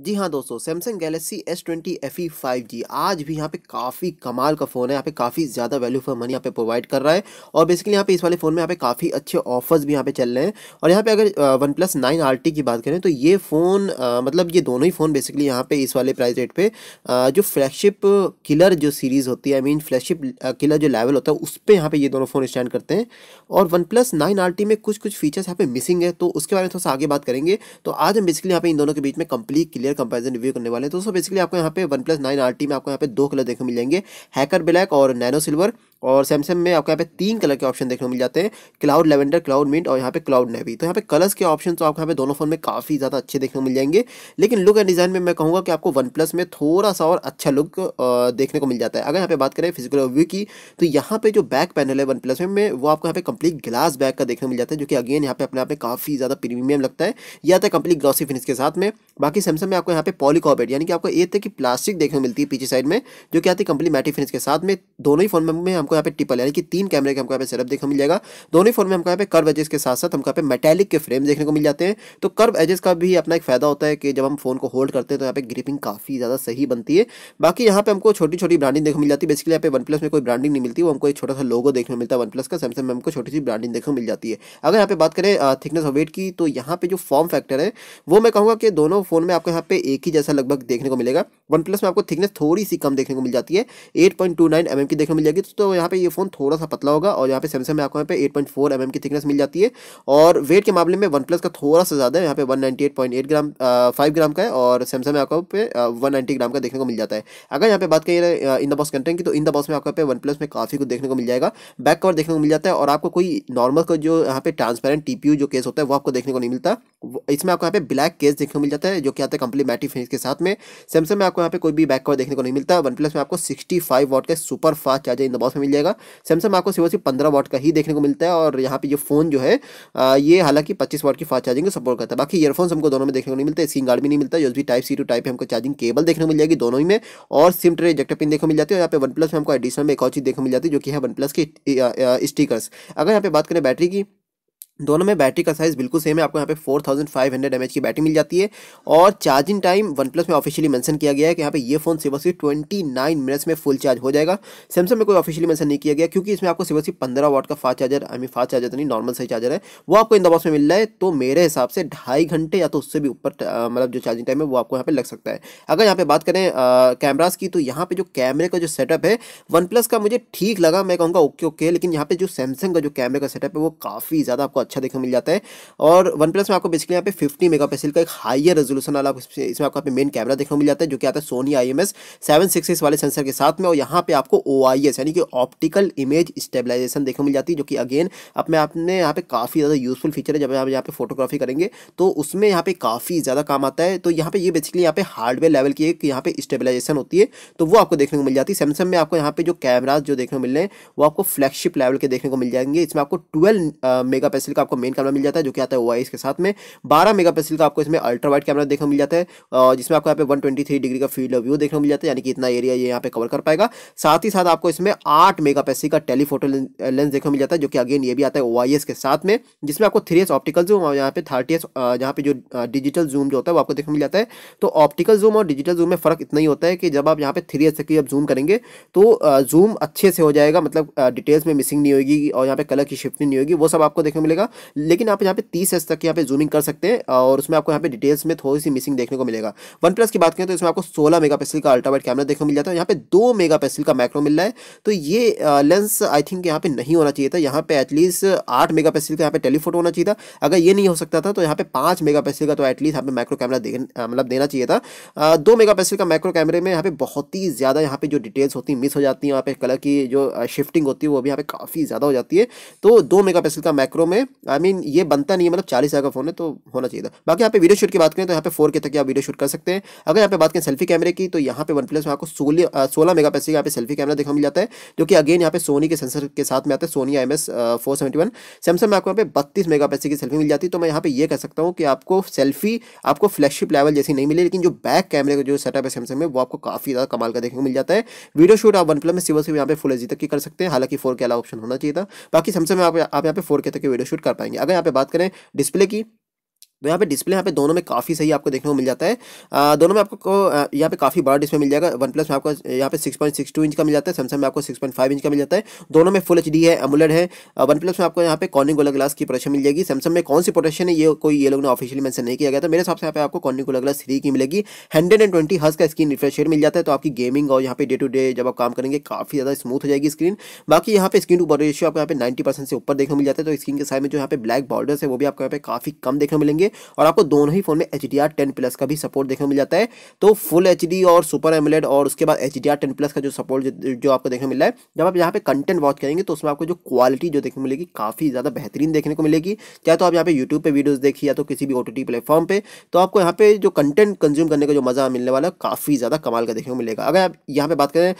जी हाँ दोस्तों Samsung Galaxy S twenty F E five G आज भी यहाँ पे काफ़ी कमाल का फ़ोन है यहाँ पे काफ़ी ज़्यादा वैल्यू फॉर मनी यहाँ पे प्रोवाइड कर रहा है और बेसिकली यहाँ पे इस वाले फ़ोन में यहाँ पे काफ़ी अच्छे ऑफर्स भी यहाँ पे चल रहे हैं और यहाँ पे अगर OnePlus nine R T की बात करें तो ये फ़ोन मतलब ये दोनों ही फ़ोन बेसिकली यहाँ पे इस वाले प्राइस रेट पर जो फ्लैगशिप किलर जो सीरीज़ होती है आई मीन फ्लैगशिप किलर जो लेवल होता है उस पर यहाँ पर ये दोनों फ़ोन स्टैंड करते हैं और OnePlus nine R T में कुछ कुछ फीचर्स यहाँ पे मिसिंग है तो उसके बारे में थोड़ा सा आगे बात करेंगे तो आज हम बेसिकली यहाँ पे इन दोनों के बीच में कंप्लीट क्लियर कंपेरिजन रिव्यू करने वाले हैं तो दोस्तों बेसिकली आपको यहाँ पे OnePlus nine R T में आपको यहाँ पे दो कलर देखने मिल जाएंगे हैकर ब्लैक और नैनो सिल्वर और सैमसंग में आपको यहाँ पे तीन कलर के ऑप्शन देखने को मिल जाते हैं क्लाउड लेवेंडर क्लाउड मिंट और यहाँ पे क्लाउड नेवी तो यहाँ पे कलर्स के ऑप्शन तो आपको यहाँ पे दोनों फोन में काफ़ी ज़्यादा अच्छे देखने को मिल जाएंगे लेकिन लुक एंड डिज़ाइन में मैं कहूँगा कि आपको वन प्लस में थोड़ा सा और अच्छा लुक देखने को मिल जाता है अगर यहाँ पे बात करें फिजिकल व्यू की तो यहाँ पे जो बैक पैनल है वन प्लस में वो आपको यहाँ पे कंप्लीट ग्लास बैक का देखने को मिल जाता है जो कि अगेन यहाँ पे अपने आप में काफ़ी ज़्यादा प्रीमियम लगता है या था कंप्लीट ग्लॉसी फिनिश के साथ में बाकी सैमसंग में आपको यहाँ पे पॉलीकॉपेट यानी कि आपको ये था कि प्लास्टिक देखने को मिलती है पीछे साइड में जो कि आती है कंप्लीट मैटी फिनिश के साथ में दोनों ही फोन में हमको हमको यहाँ पे टिपल यानी कि तीन कैमरे के हमको यहाँ पे सेटअप देखने को मिल जाएगा दोनों फोन में हमको यहाँ पे कर्व एजेस के साथ साथ हमको यहाँ पे मेटेलिक के फ्रेम देखने को मिल जाते हैं तो कर्व एजेस का भी अपना एक फायदा होता है कि जब हम फोन को होल्ड करते हैं तो यहाँ पे ग्रिपिंग काफ़ी ज़्यादा सही बनती है बाकी यहाँ पे हमको छोटी छोटी ब्रांडिंग देखने को मिल जाती है बेसिकली यहाँ पे वन प्लस में कोई ब्रांडिंग नहीं मिलती वो हमको एक छोटा सा लोगो देखने को मिलता है वन प्लस का सैमसंग में हमको छोटी सी ब्रांडिंग देखने को मिल जाती है अगर यहाँ पे बात करें थिकनेस और वेट की तो यहाँ पे जो फॉर्म फैक्टर है वो मैं कहूँगा कि दोनों फोन में आपको यहाँ पे एक ही जैसा लगभग देखने को मिलेगा वन प्लस में आपको थिकनेस थोड़ी सी कम देखने को मिल जाती है eight point two nine M M की देखने को मिल जाएगी तो यहाँ पे ये फोन थोड़ा सा पतला होगा और यहाँ पे सैमसंग में आपको यहाँ पे eight point four M M की थिकनेस मिल जाती है और वेट के मामले में वन प्लस का थोड़ा सा ज़्यादा है यहाँ पे one ninety eight point eight gram five gram का है और सैमसंग में आपको पे वन नाइन्टी ग्राम का देखने को मिल जाता है अगर यहाँ पे बात करें इन द बॉक्स कंटेंट की तो इन द बॉक्स में आपको पे वन प्लस में काफ़ी कुछ देखने को मिल जाएगा बैक कवर देखने को मिल जाता है और आपको कोई नॉर्मल का जो यहाँ पे ट्रांसपेरेंट टीपीयू जो केस होता है वो आपको देखने को नहीं मिलता इसमें आपको यहाँ पे ब्लैक केस देखने को मिल जाता है जो कि आता है कम्प्लीमेटी फिनिश के साथ में सैमसंग में आपको यहाँ पे कोई भी बैक कवर देखने को नहीं मिलता वन प्लस में आपको सिक्सटी फाइव वॉट का super fast charger in the box में मिल जाएगा सैमसंग में आपको सिर्फ सिर्फ पंद्रह वॉट का ही देखने को मिलता है और यहाँ पे ये फोन जो है ये हालांकि पच्चीस वॉट की फास्ट चार्जिंग को सपोर्ट करता है बाकी ईयरफोन हमको दोनों में देखने को नहीं मिलता स्क्रीन गार्ड भी नहीं मिलता जो भी टाइप सी टू टाइप हमको चार्जिंग केबल देखने को मिल जाएगी दोनों ही में और सिम ट्रे इजेक्टर पिन देखने मिल जाती है यहाँ पे वन प्लस में हमको एडिशनल में एक और चीज़ देखने मिल जाती है जो कि है वन प्लस की स्टिकर्स अगर यहाँ पे बात करें बैटरी की दोनों में बैटरी का साइज़ बिल्कुल सेम है आपको यहाँ पे 4500 थाउजेंड फाइव हंड्रेड की बैटरी मिल जाती है और चार्जिंग टाइम वन प्लस में ऑफिशियली मेंशन किया गया है कि यहाँ पे ये फोन सिर्फ सिर्फ ट्वेंटी नाइन मिनट्स में फुल चार्ज हो जाएगा सैमसंग में कोई ऑफिशियली मेंशन नहीं किया गया क्योंकि इसमें आपको सिर्फ सिर्फ पंद्रह वाट का fast charger I mean fast charger तो नहीं नॉर्मल सही चार्जर है वो आपको इन दबाव में मिल रहा है तो मेरे हिसाब से ढाई घंटे या तो उससे भी ऊपर मतलब जो चार्जिंग टाइम है वो आपको यहाँ पर लग सकता है अगर यहाँ पर बात करें कैमराज की तो यहाँ पर जो कैमरे का जो सेटअप है वन का मुझे ठीक लगा मैं कहूँगा ओके ओके लेकिन यहाँ पर जो सैमसंग का जो कैमरे का सेटअप है वो काफ़ी ज़्यादा आपको अच्छा देखने मिल जाता है और वन प्लस में आपको बेसिकली यहाँ पे फिफ्टी मेगा का एक हाइयर रेजोलूशन वाला इसमें आपको मेन कैमरा देखने मिल जाता है जो कि आता है Sony I M S seven six six वाले सेंसर के साथ में और यहाँ पे आपको ओ आई एस यानी कि ऑप्टिकल इमेज स्टेबलाइजेशन देखने मिल जाती है जो कि अगेन अपने आपने यहाँ पे काफ़ी ज़्यादा यूजफुल फीचर है जब आप यहाँ पे फोटोग्राफी करेंगे तो उसमें यहाँ पे काफ़ी ज़्यादा काम आता है तो यहाँ पे ये बेसिकली यहाँ पे हार्डवेयर लेवल की एक यहाँ पे स्टेबलाइजेशन होती है तो वो आपको देखने को मिल जाती है सैमसंग में आपको यहाँ पे जो कैमराज जो देखने को मिल रहे हैं वो आपको फ्लैगशिप लेवल के देखने को मिल जाएंगे इसमें आपको ट्वेल्व मेगा का आपको मेन कैमरा मिल जाता है जो कि आता है वाइस के साथ में बारह मेगा का आपको इसमें अल्ट्रा वाइट कैमरा देखने मिल जाता है जिसमें आपको यहाँ पे वन डिग्री का फील्ड व्यू देखने मिल जाता है यानी कि इतना एरिया ये यहाँ पे कवर कर पाएगा साथ ही साथ आपको इसमें आठ मेगा का टेलीफोटो लेंस देखने मिल जाता है जो कि अगेन ये भी आता है ओ के साथ में जिसमें आपको थ्री ऑप्टिकल जूम और यहाँ पे थर्टी एस यहाँ पे जो डिजिटल जूम जो होता है वो आपको देखने मिल जाता है तो ऑप्टिकल जूम और डिजिटल जूम में फर्क इतना ही होता है कि जब आप यहाँ पे थ्री एस की आप जूम करेंगे तो जूम अच्छे से हो जाएगा मतलब डिटेल्स में मिसिंग नहीं होगी और यहाँ पे कलर की शिफ्टिंग नहीं होगी वो सब आपको देखने मिलेगा जाएगा लेकिन आप यहाँ पे तीस एच तक यहाँ पे जूमिंग कर सकते हैं और उसमें आपको यहाँ पे डिटेल्स में थोड़ी सी मिसिंग देखने को मिलेगा वन प्लस की बात करें तो इसमें आपको सोलह मेगा का अल्ट्रावाइट कैमरा देखने को मिल जाता है यहाँ पे दो मेगा का माइक्रो मिल रहा है तो ये लेंस आई थिंक यहाँ पे नहीं होना चाहिए था यहाँ पे एटलीस्ट आठ मेगा का यहाँ पे टेलीफोटो होना चाहिए था अगर ये नहीं हो सकता था तो यहाँ पे पाँच मेगा का तो एटलीस्ट यहाँ पे माइक्रो कैमरा मतलब देना चाहिए था दो मेगा का माइक्रो कैमरे में यहाँ पे बहुत ही ज़्यादा यहाँ पे जो डिटेल्स होती है मिस हो जाती हैं यहाँ पे कलर की जो शिफ्टिंग होती है वो भी यहाँ पे काफ़ी ज़्यादा हो जाती है तो दो मेगा का मैक्रो में आई मीन ये बनता नहीं है मतलब चालीस का फ़ोन है तो होना चाहिए था बाकी यहाँ पे वीडियो शूट की बात करें तो यहाँ पे फोर के तक आप वीडियो शूट कर सकते हैं अगर यहाँ पे बात करें सेल्फी कैमरे की तो यहाँ पे वन प्लस में आपको सोलह सोलह मेगा पिक्सल यहाँ पे सेल्फी कैमरा देखा मिल जाता है जो कि अगेन यहाँ पे सोनी के सेंसर के साथ में आता है Sony M S four seventy one Samsung में आपको यहाँ पे बत्तीस मेगा पिक्सल की सेल्फी मिल जाती है तो मैं यहाँ पे ये कह सकता हूँ कि आपको सेल्फी आपको फ्लैगशिप लेवल जैसी नहीं मिली लेकिन जो बैक कैमरे का जो सेटअप है सैमसंग में वो आपको काफ़ी ज़्यादा कमाल का देखने को मिल जाता है वीडियो शूट आप वन प्लस में सिवर से यहाँ पे फुल एजी तक की कर सकते हैं हालांकि फोर के अलावा ऑप्शन होना चाहिए था बाकी सैमसंग में आप यहाँ पे फोर के तक वीडियो शूट कर पाएंगे अगर यहाँ पे बात करें डिस्प्ले की तो यहाँ पे डिस्प्ले यहाँ पे दोनों में काफ़ी सही आपको देखने को मिल जाता है आ, दोनों में आपको यहाँ पे काफ़ी बड़ा डिस्प्ले मिल जाएगा वन प्लस में आपको यहाँ पे six point six two inch का मिल जाता है सैमसंग में आपको सिक्स पॉइंट फाइव इंच का मिल जाता है दोनों में फुल एच डी है अमुलेड है वन प्लस में आपको यहाँ पे गोला ग्लास की प्रोटेक्शन मिल जाएगी सैमसंग में कौन सी प्रोटेक्शन है ये कोई ये लोग ने ऑफिशियली मैंसन नहीं किया गया था मेरे हिसाब से यहाँ पे आपको गोला ग्लास थ्री की मिलेगी हंड्रेड एंड ट्वेंटी हज का स्क्रीन रिफ्रेश रेट मिल जाता है तो आपकी गेमिंग और यहाँ पे डे टू डे जब आप काम करेंगे काफ़ी ज़्यादा स्मूथ हो जाएगी स्क्रीन बाकी यहाँ पे स्क्रीन टू बॉडी रेशियो आपको यहाँ पे नाइन्टी परसेंट से ऊपर देखने मिल जाता है तो स्क्रीन के साइड में जो यहाँ पे ब्लैक बॉर्डर्स है वो भी आपको यहाँ पे काफ़ी कम देखने मिलेंगे और आपको दोनों ही फोन में H D R ten plus का भी सपोर्ट देखने मिल जाता है तो फुल एच डी और सुपर एमलेड और उसके बाद H D R ten plus का जो सपोर्ट जो, आपको देखने मिल रहा है जब आप यहाँ पे कंटेंट वॉच करेंगे तो उसमें आपको जो क्वालिटी जो देखने मिलेगी काफ़ी ज़्यादा बेहतरीन देखने को मिलेगी चाहे तो आप यहाँ पे यूट्यूब पर वीडियोज़ देखिए या तो किसी भी ओ टी प्लेटफॉर्म पर तो आपको यहाँ पे जो कंटेंट कंज्यूम करने का जो मज़ा मिलने वाला है काफ़ी ज़्यादा कमाल का देखने को मिलेगा अगर आप यहाँ पे बात करें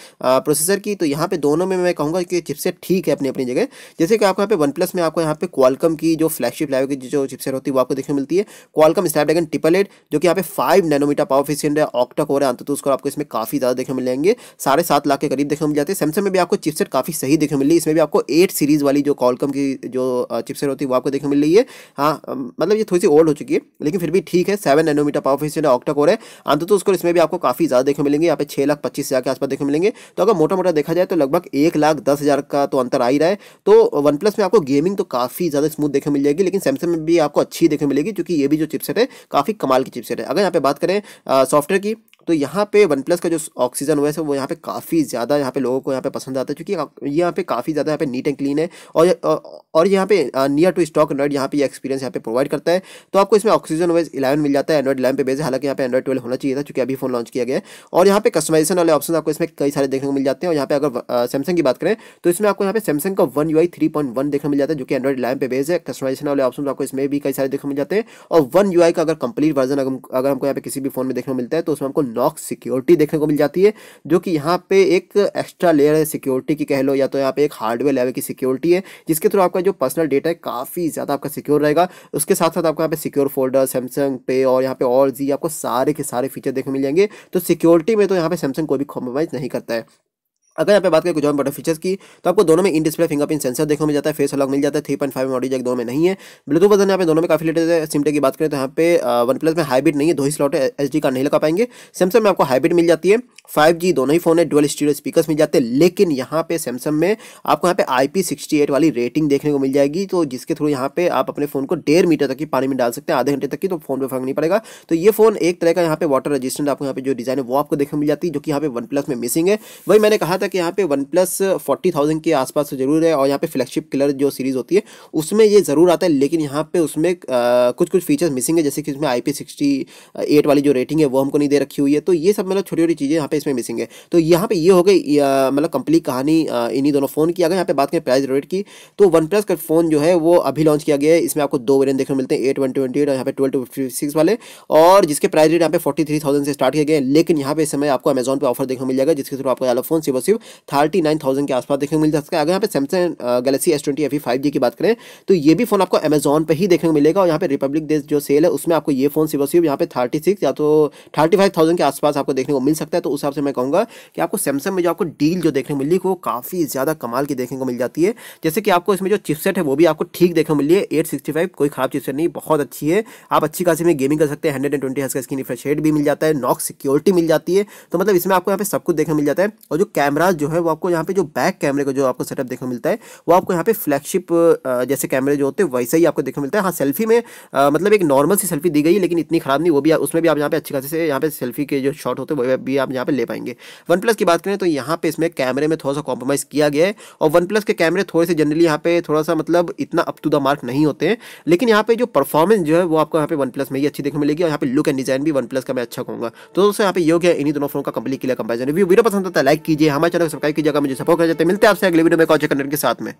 प्रोसेसर की तो यहाँ पे दोनों में मैं कहूँगा कि चिपसेट ठीक है अपनी अपनी जगह जैसे कि आपको यहाँ पे वन प्लस में आपको यहाँ पे क्वालकम की जो फ्लैगशिप लाइव की जो चिपसेट होती है वो आपको देखने मिलती है सकती है क्वालकम स्नैपड्रैगन ट्रिपल एट जो कि यहाँ पे फाइव नैनोमीटर पावर फिशियन है ऑक्टा कोर है अंत उसको आपको इसमें काफ़ी ज़्यादा देखने मिल जाएंगे साढ़े सात लाख के करीब देखने मिल जाते हैं सैमसंग में भी आपको चिपसेट काफ़ी सही देखने मिली इसमें भी आपको एट सीरीज़ वाली जो कॉलकम की जो चिपसेट होती है वो आपको देखने मिल रही है हाँ मतलब ये थोड़ी सी ओल्ड हो चुकी है लेकिन फिर भी ठीक है seven nanometer power efficient octa core है अंततः उसको इसमें भी आपको काफ़ी ज़्यादा देखने मिलेंगे यहाँ पे छह लाख पच्चीस हज़ार के आसपास देखने मिलेंगे तो अगर मोटा मोटा देखा जाए तो लगभग एक लाख दस हज़ार का तो अंतर आ ही रहा है तो वन प्लस में आपको गेमिंग तो काफ़ी ज़्यादा स्मूथ देखने मिल जाएगी लेकिन सैमसंग में भी आपको अच्छी देखने मिलेगी जो क्योंकि ये भी जो चिपसेट है काफ़ी कमाल की चिपसेट है अगर यहाँ पे बात करें सॉफ्टवेयर की तो यहाँ पे वन प्लस का जो ऑक्सीजन ओएस है वो यहाँ पे काफ़ी ज़्यादा यहाँ पे लोगों को यहाँ पे पसंद आता है क्योंकि यहाँ पे काफ़ी ज़्यादा यहाँ पे नीट एंड क्लीन है और और यहाँ पे नियर टू स्टॉक एंड्रॉइड यहाँ पे एक्सपीरियंस यहाँ पे प्रोवाइड करता है तो आपको इसमें ऑक्सीजन ओएस इलेवन मिल जाता है एंड्रॉइड इलेवन पे बेस हालांकि यहाँ पे एंड्रॉइड ट्वेल्व होना चाहिए था क्योंकि अभी फोन लॉन्च किया गया है और यहाँ पे कस्टमाइजेशन वाले ऑप्शन आपको इसमें कई सारे देखने को मिल जाते हैं और यहाँ पे अगर सैमसंग की बात करें तो इसमें आपको यहाँ पे सैमसंग का one U I three point one देखने मिल जाता है जो कि एंड्रॉइड इलेवन पे बेस है कस्टमाइजेशन वाले ऑप्शन आपको इसमें भी कई सारे देखने मिल जाते हैं और वन यू आई का अगर कंप्लीट वर्जन अगर हमको यहाँ पे किसी भी फोन में देखने को मिलता है तो उसमें हमको लॉक सिक्योरिटी देखने को मिल जाती है जो कि यहाँ पे एक एक्स्ट्रा लेयर है सिक्योरिटी की कह लो या तो यहाँ पे एक हार्डवेयर लेवल की सिक्योरिटी है जिसके थ्रू आपका जो पर्सनल डेटा है काफ़ी ज़्यादा आपका सिक्योर रहेगा उसके साथ साथ आपको यहाँ पे सिक्योर फोल्डर सैमसंग पे और यहाँ पे और जी आपको सारे के सारे फीचर देखने मिल जाएंगे तो सिक्योरिटी में तो यहाँ पे सैमसंग कोई भी कॉम्प्रोमाइज़ नहीं करता है अगर यहाँ पे बात करें कुछ और बड़े फीचर्स की तो आपको दोनों में इन डिस्प्ले फिंगरप्रिंट सेंसर देखने मिल जाता है फेस अलॉक मिल जाता है three point five model jack दोनों में नहीं है ब्लूटूथ वर्जन यहाँ पे दोनों में काफी लेटेस्ट है सिमटे की बात करें तो यहाँ पे वन प्लस में हाइब्रिड नहीं है दो ही स्लॉट है एच का नहीं लगा पाएंगे सैमसंग में आपको हाइब्रिड मिल जाती है फाइव जी दोनों ही फोन है डुअल स्टीरियो स्पीकर्स मिल जाते हैं लेकिन यहाँ पे सैमसंग में आपको यहाँ पे आई पी सिक्सटी एट वाली रेटिंग देखने को मिल जाएगी तो जिसके थ्रू यहाँ पे आप अपने फोन को डेढ़ मीटर तक की पानी में डाल सकते हैं आधे घंटे तक की तो फोन पर फर्क नहीं पड़ेगा तो ये फोन एक तरह का यहाँ पे वाटर रजिस्टेंट आपको यहाँ पे जो डिजाइन है वो आपको देखने मिल जाती है जो कि यहाँ पे वन प्लस में मिसिंग है वही मैंने कहा था था कि यहाँ पे वन प्लस फोर्टी थाउजेंड के आसपास तो जरूर है और यहाँ पे फ्लैगशिप किलर जो सीरीज़ होती है उसमें ये ज़रूर आता है लेकिन यहाँ पे उसमें कुछ कुछ फीचर्स मिसिंग है जैसे कि उसमें आई पी सिक्सटी एट वाली जो रेटिंग है वो हमको नहीं दे रखी हुई है तो ये सब मतलब छोटी छोटी चीज़ें यहाँ पे इसमें मिसिंग है तो यहाँ पे ये हो गई मतलब कंप्लीट कहानी इन्हीं दोनों फ़ोन की अगर यहाँ पे बात करें प्राइस रेट की तो वन प्लस का फ़ोन जो है वो अभी लॉन्च किया गया है इसमें आपको दो वेरियंट देखने मिलते हैं एट वन ट्वेंटी एट और यहाँ पे ट्वेल्व टू फिफ्टी सिक्स वाले और जिसके प्राइस रेट यहाँ पे फोर्टी थ्री थाउजेंड से स्टार्ट किए गए लेकिन यहाँ पे समय आपको अमेजॉन पर ऑफर देखने मिल जाएगा जिसके थ्रू आपको वाला फोन सिर्फ यू थर्टी नाइन थाउजेंड के आसपास देखने को मिल सकता है अगर यहाँ पे Samsung Galaxy S twenty F five G की बात करें तो ये भी फोन आपको अमेजोन पर ही देखने को मिलेगा और यहाँ पे रिपब्लिक डे जो सेल है उसमें आपको ये फोन सिर्फ सिर्फ यहाँ पे थर्टी सिक्स या तो थर्टी फाइव थाउजेंड के आसपास आपको देखने को मिल सकता है तो उस हिसाब से मैं कहूँगा कि आपको सैमसंग में जो आपको डील जो देखने को मिली वो काफ़ी ज़्यादा कमाल की देखने को मिल जाती है जैसे कि आपको इसमें जो चिपसेट है वो भी आपको ठीक देखने को मिली है एट सिक्सटी फाइव कोई खराब चिपसेट नहीं बहुत अच्छी है आप अच्छी खासी में गेमिंग कर सकते हैं हंड्रेड एंड ट्वेंटी का स्क्रीन रिफ्रेश रेट भी मिल जाता है नॉक सिक्योरिटी मिल जाती है तो मतलब इसमें आपको यहाँ पे सब कुछ देखने मिल जाता है और जो कैमरा कैमरा जो है वो आपको यहाँ पे जो बैक कैमरे का जो आपको सेटअप देखने मिलता है वो आपको यहाँ पे फ्लैगशिप जैसे कैमरे जो होते हैं वैसे ही आपको देखने मिलता है हाँ सेल्फी में आ, मतलब एक नॉर्मल सी सेल्फी दी गई है लेकिन इतनी खराब नहीं वो भी उसमें भी आप यहाँ पे अच्छी खासी से यहाँ पे सेल्फी के जो शॉट होते हैं वो भी आप यहाँ पे ले पाएंगे वन प्लस की बात करें तो यहाँ पे इसमें कैमरे में थोड़ा सा कॉम्प्रोमाइज़ किया गया है और वन प्लस के कैमरे थोड़े से जनरली यहाँ पे थोड़ा सा मतलब इतना अप टू द मार्क नहीं होते हैं लेकिन यहाँ पे जो परफॉर्मेंस जो है वो आपको यहाँ पे वन प्लस में ही अच्छी देखने मिलेगी और यहाँ पे लुक एंड डिजाइन भी वन प्लस का मैं अच्छा कहूँगा तो दोस्तों यहाँ पे योग है इन्हीं दोनों फोन का कंप्लीट किया कंपेरिजन रिव्यू वीडियो पसंद आता है लाइक कीजिए हमारे चैनल सब्सक्राइब की जगह मुझे सपोर्ट कर जाते मिलते हैं आपसे अगले वीडियो में कॉचे कंटेंट के साथ में